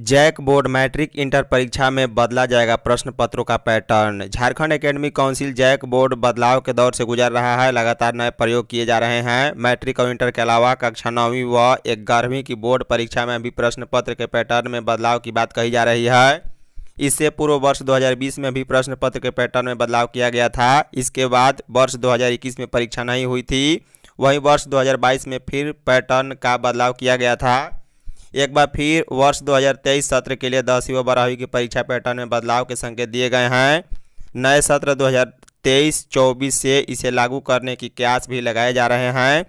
JAC board matric inter परीक्षा में बदला जाएगा प्रश्न पत्रों का pattern Jharkhand academy council JAC board बदलाव के दौर से गुजर रहा है लगातार नए प्रयोग किए जा रहे हैं मैट्रिक और इंटर के अलावा कक्षा नौवीं व ग्यारहवीं की बोर्ड परीक्षा में भी प्रश्न पत्र के पैटर्न में बदलाव की बात कही जा रही है इससे पूर्व वर्ष 2020 में भी प्रश्न पत्र के पैटर्न में बदलाव किया गया था इसके बाद वर्ष 2021 में परीक्षा नहीं हुई थी वहीं वर्ष 2022 में फिर पैटर्न का बदलाव किया गया था एक बार फिर वर्ष 2023 सत्र के लिए दसवीं व बारहवीं की परीक्षा पैटर्न में बदलाव के संकेत दिए गए हैं नए सत्र 2023-24 से इसे लागू करने की कयास भी लगाए जा रहे हैं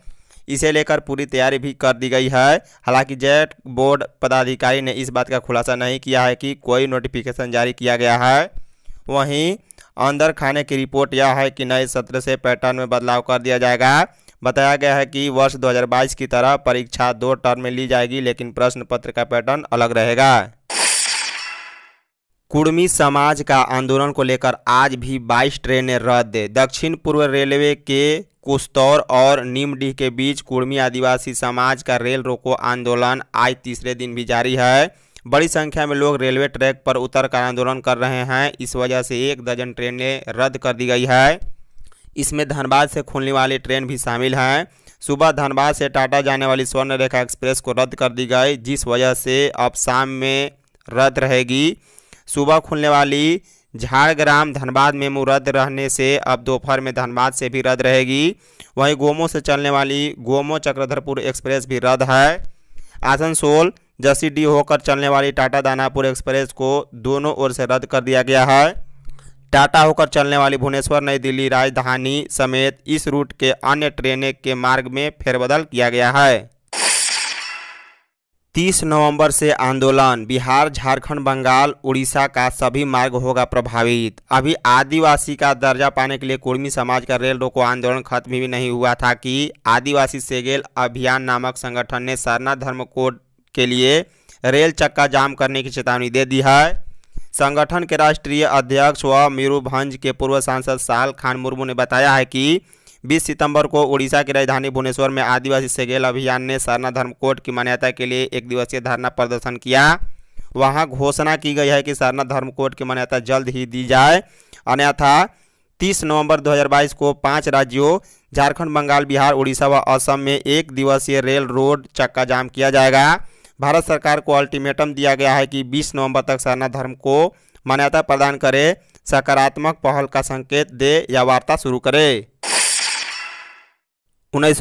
इसे लेकर पूरी तैयारी भी कर दी गई है हालांकि जेट बोर्ड पदाधिकारी ने इस बात का खुलासा नहीं किया है कि कोई नोटिफिकेशन जारी किया गया है वहीं अंदर खाने की रिपोर्ट यह है कि नए सत्र से पैटर्न में बदलाव कर दिया जाएगा बताया गया है कि वर्ष 2022 की तरह परीक्षा दो टर्म में ली जाएगी लेकिन प्रश्न पत्र का पैटर्न अलग रहेगा कुर्मी समाज का आंदोलन को लेकर आज भी 22 ट्रेनें रद्द दक्षिण पूर्व रेलवे के कुस्तौर और निमडीह के बीच कुर्मी आदिवासी समाज का रेल रोको आंदोलन आज तीसरे दिन भी जारी है बड़ी संख्या में लोग रेलवे ट्रैक पर उतर कर आंदोलन कर रहे हैं इस वजह से एक दर्जन ट्रेनें रद्द कर दी गई है इसमें धनबाद से खुलने वाली ट्रेन भी शामिल हैं सुबह धनबाद से टाटा जाने वाली स्वर्ण रेखा एक्सप्रेस को रद्द कर दी गई जिस वजह से अब शाम में रद्द रहेगी सुबह खुलने वाली झाड़ग्राम धनबाद मेमू रद्द रहने से अब दोपहर में धनबाद से भी रद्द रहेगी वहीं गोमो से चलने वाली गोमो चक्रधरपुर एक्सप्रेस भी रद्द है आसनसोल जसी डी होकर चलने वाली टाटा दानापुर एक्सप्रेस को दोनों ओर से रद्द कर दिया गया है टाटा होकर चलने वाली भुवनेश्वर नई दिल्ली राजधानी समेत इस रूट के अन्य ट्रेनें के मार्ग में फेरबदल किया गया है 30 नवंबर से आंदोलन बिहार झारखंड बंगाल उड़ीसा का सभी मार्ग होगा प्रभावित अभी आदिवासी का दर्जा पाने के लिए कुर्मी समाज का रेल रोको आंदोलन खत्म भी नहीं हुआ था कि आदिवासी सेगेल अभियान नामक संगठन ने सरना धर्म कोड के लिए रेल चक्का जाम करने की चेतावनी दे दी है संगठन के राष्ट्रीय अध्यक्ष व मीरूभंज के पूर्व सांसद साल खान मुर्मू ने बताया है कि 20 सितंबर को उड़ीसा की राजधानी भुवनेश्वर में आदिवासी सेगेल अभियान ने सरना धर्म कोड की मान्यता के लिए एक दिवसीय धरना प्रदर्शन किया वहां घोषणा की गई है कि सरना धर्म कोड की मान्यता जल्द ही दी जाए अन्यथा 30 नवंबर 2022 को पांच राज्यों झारखंड बंगाल बिहार उड़ीसा व असम में एक दिवसीय रेल रोड चक्का जाम किया जाएगा भारत सरकार को अल्टीमेटम दिया गया है कि 20 नवंबर तक सरना धर्म को मान्यता प्रदान करे सकारात्मक पहल का संकेत दे या वार्ता शुरू करे उन्नीस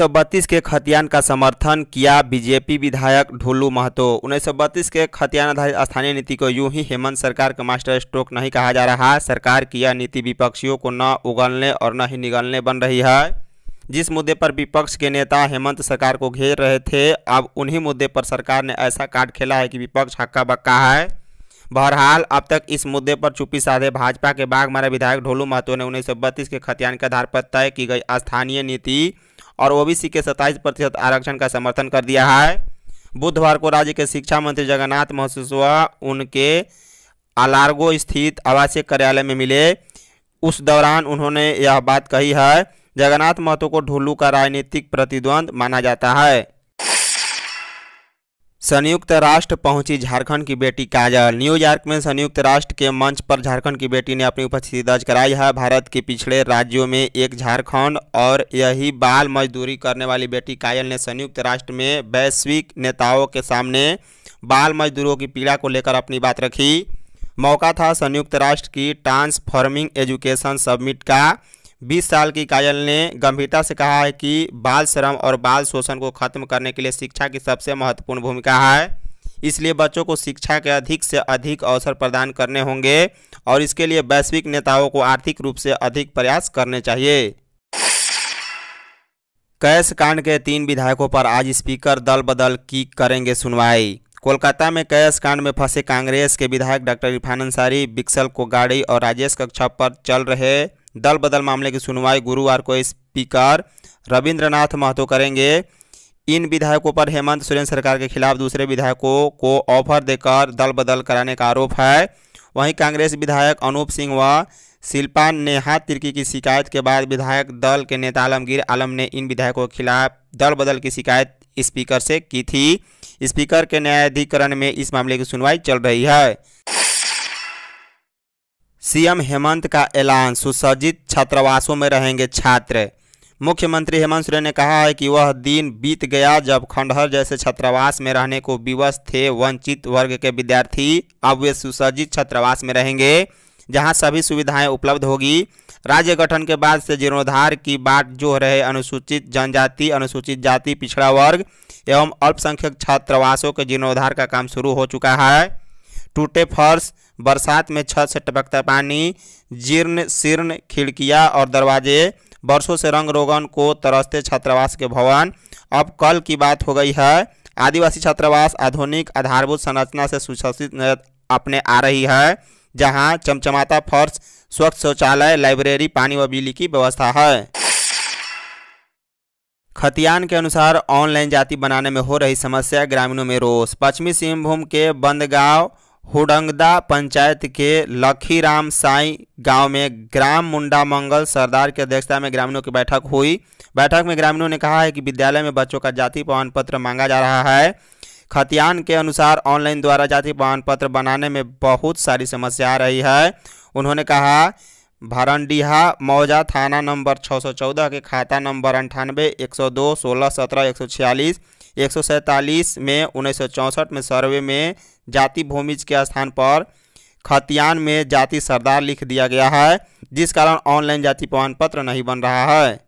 के खतियान का समर्थन किया बीजेपी विधायक ढोलू महतो उन्नीस के खतियान आधारित स्थानीय नीति को यूं ही हेमंत सरकार का मास्टर स्ट्रोक नहीं कहा जा रहा सरकार की यह नीति विपक्षियों को न उगलने और न ही निगलने बन रही है जिस मुद्दे पर विपक्ष के नेता हेमंत सरकार को घेर रहे थे अब उन्हीं मुद्दे पर सरकार ने ऐसा कार्ड खेला है कि विपक्ष हक्का बक्का है बहरहाल अब तक इस मुद्दे पर चुप्पी साधे भाजपा के बागमारा विधायक ढोलू महतो ने उन्नीस के खतियान के आधार पर तय की गई स्थानीय नीति और ओबीसी के 27 प्रतिशत आरक्षण का समर्थन कर दिया है बुधवार को राज्य के शिक्षा मंत्री जगन्नाथ महसूसवा उनके अलार्गो स्थित आवासीय कार्यालय में मिले उस दौरान उन्होंने यह बात कही है जगन्नाथ महतो को ढोलू का राजनीतिक प्रतिद्वंद माना जाता है संयुक्त राष्ट्र पहुंची झारखंड की बेटी काजल न्यूयॉर्क में संयुक्त राष्ट्र के मंच पर झारखंड की बेटी ने अपनी उपस्थिति दर्ज कराई है भारत के पिछड़े राज्यों में एक झारखंड और यही बाल मजदूरी करने वाली बेटी काजल ने संयुक्त राष्ट्र में वैश्विक नेताओं के सामने बाल मजदूरों की पीड़ा को लेकर अपनी बात रखी मौका था संयुक्त राष्ट्र की ट्रांसफॉर्मिंग एजुकेशन सबमिट का बीस साल की काजल ने गंभीरता से कहा है कि बाल श्रम और बाल शोषण को खत्म करने के लिए शिक्षा की सबसे महत्वपूर्ण भूमिका है इसलिए बच्चों को शिक्षा के अधिक से अधिक अवसर प्रदान करने होंगे और इसके लिए वैश्विक नेताओं को आर्थिक रूप से अधिक प्रयास करने चाहिए कैश कांड के तीन विधायकों पर आज स्पीकर दल बदल की करेंगे सुनवाई कोलकाता में कैश कांड में फंसे कांग्रेस के विधायक डॉक्टर इरफान अंसारी बिक्सल को गाड़ी और राजेश कक्षा पर चल रहे दल बदल मामले की सुनवाई गुरुवार को स्पीकर रविंद्रनाथ महतो करेंगे इन विधायकों पर हेमंत सोरेन सरकार के खिलाफ दूसरे विधायकों को ऑफर देकर दल बदल कराने का आरोप है वहीं कांग्रेस विधायक अनूप सिंह व शिल्पा नेहा तिर्की की शिकायत के बाद विधायक दल के नेता आलमगीर आलम ने इन विधायकों के खिलाफ दल बदल की शिकायत स्पीकर से की थी स्पीकर के न्यायाधिकरण में इस मामले की सुनवाई चल रही है सीएम हेमंत का ऐलान सुसज्जित छात्रावासों में रहेंगे छात्र मुख्यमंत्री हेमंत सोरेन ने कहा है कि वह दिन बीत गया जब खंडहर जैसे छात्रावास में रहने को विवश थे वंचित वर्ग के विद्यार्थी अब वे सुसज्जित छात्रावास में रहेंगे जहां सभी सुविधाएं उपलब्ध होगी राज्य गठन के बाद से जीर्णोद्धार की बात जो रहे अनुसूचित जनजाति अनुसूचित जाति पिछड़ा वर्ग एवं अल्पसंख्यक छात्रावासों के जीर्णोद्धार का काम शुरू हो चुका है टूटे फर्श बरसात में छत से टपकता पानी जीर्ण शीर्ण खिड़किया और दरवाजे बरसों से रंग रोगन को तरसते छात्रावास के भवन अब कल की बात हो गई है आदिवासी छात्रावास आधुनिक आधारभूत संरचना से सुशासित अपने आ रही है जहां चमचमाता फर्श स्वच्छ शौचालय लाइब्रेरी पानी व बिजली की व्यवस्था है खतियान के अनुसार ऑनलाइन जाति बनाने में हो रही समस्या ग्रामीणों में रोष पश्चिमी सिंहभूम के बंदगांव हुडंगदा पंचायत के लखीराम साई गांव में ग्राम मुंडा मंगल सरदार की अध्यक्षता में ग्रामीणों की बैठक हुई बैठक में ग्रामीणों ने कहा है कि विद्यालय में बच्चों का जाति प्रमाण पत्र मांगा जा रहा है खतियान के अनुसार ऑनलाइन द्वारा जाति प्रमाण पत्र बनाने में बहुत सारी समस्या आ रही है उन्होंने कहा भरंडीहा मौजा थाना नंबर 614 के खाता नंबर अंठानवे एक सौ दो सोलह सत्रह एक सौ छियालीस एक में उन्नीस में सर्वे में जाति भूमिज के स्थान पर खतियान में जाति सरदार लिख दिया गया है जिस कारण ऑनलाइन जाति प्रमाण पत्र नहीं बन रहा है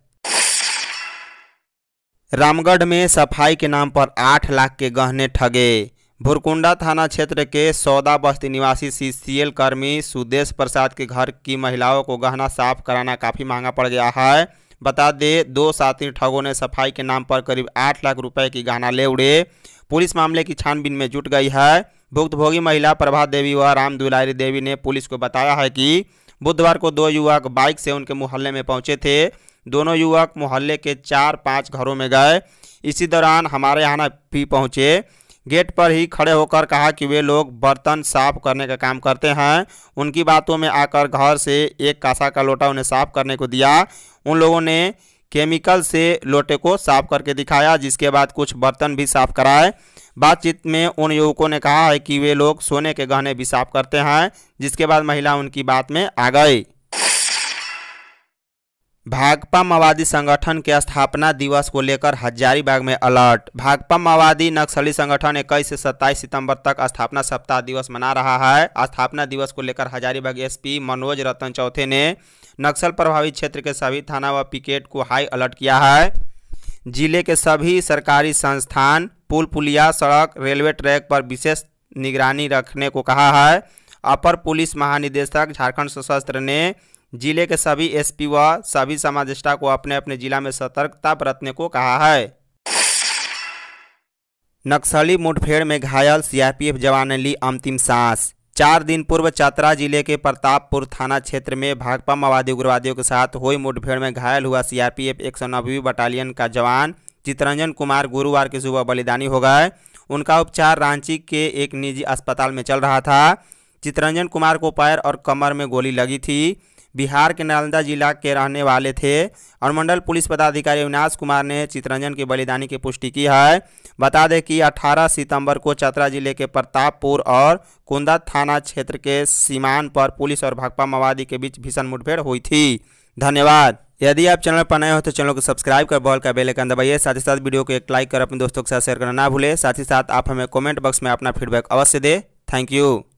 रामगढ़ में सफाई के नाम पर आठ लाख के गहने ठगे भुरकुंडा थाना क्षेत्र के सौदा बस्ती निवासी सीसीएल कर्मी सुदेश प्रसाद के घर की महिलाओं को गहना साफ कराना काफ़ी महंगा पड़ गया है बता दे दो साथी ठगों ने सफाई के नाम पर करीब आठ लाख रुपए की गहना ले उड़े पुलिस मामले की छानबीन में जुट गई है भुक्तभोगी महिला प्रभा देवी व राम दुलारी देवी ने पुलिस को बताया है कि बुधवार को दो युवक बाइक से उनके मोहल्ले में पहुंचे थे दोनों युवक मोहल्ले के चार पाँच घरों में गए इसी दौरान हमारे यहाँ भी पहुँचे गेट पर ही खड़े होकर कहा कि वे लोग बर्तन साफ करने का काम करते हैं उनकी बातों में आकर घर से एक कासा का लोटा उन्हें साफ करने को दिया उन लोगों ने केमिकल से लोटे को साफ करके दिखाया जिसके बाद कुछ बर्तन भी साफ कराए बातचीत में उन युवकों ने कहा है कि वे लोग सोने के गहने भी साफ करते हैं जिसके बाद महिला उनकी बात में आ गई भाकपा माओवादी संगठन के स्थापना दिवस को लेकर हजारीबाग में अलर्ट भाकपा माओवादी नक्सली संगठन इक्कीस से सत्ताईस सितंबर तक स्थापना सप्ताह दिवस मना रहा है स्थापना दिवस को लेकर हजारीबाग एसपी मनोज रतन चौथे ने नक्सल प्रभावित क्षेत्र के सभी थाना व पिकेट को हाई अलर्ट किया है जिले के सभी सरकारी संस्थान पुल पुलिया सड़क रेलवे ट्रैक पर विशेष निगरानी रखने को कहा है अपर पुलिस महानिदेशक झारखंड सशस्त्र ने जिले के सभी एसपी व सभी समाजिष्ठा को अपने अपने जिला में सतर्कता बरतने को कहा है नक्सली मुठभेड़ में घायल सीआरपीएफ जवान ने ली अंतिम सांस चार दिन पूर्व चतरा जिले के प्रतापपुर थाना क्षेत्र में भाकपा माओवादी उग्रवादियों के साथ हुई मुठभेड़ में घायल हुआ सीआरपीएफ एक बटालियन का जवान चितरंजन कुमार गुरुवार की सुबह बलिदानी हो गए उनका उपचार रांची के एक निजी अस्पताल में चल रहा था चितरंजन कुमार को पैर और कमर में गोली लगी थी बिहार के नालंदा जिला के रहने वाले थे और मंडल पुलिस पदाधिकारी अविनाश कुमार ने चित्रंजन की बलिदानी की पुष्टि की है बता दें कि 18 सितंबर को चतरा जिले के प्रतापपुर और कुंदा थाना क्षेत्र के सीमान पर पुलिस और भाकपा माओवादी के बीच भीषण मुठभेड़ हुई थी धन्यवाद यदि आप चैनल पर नए हो तो चैनल को सब्सक्राइब कर बॉल का बेल आइकन दबाइए साथ ही साथ वीडियो को एक लाइक कर अपने दोस्तों के साथ शेयर करना ना भूलें साथ ही साथ आप हमें कमेंट बॉक्स में अपना फीडबैक अवश्य दें थैंक यू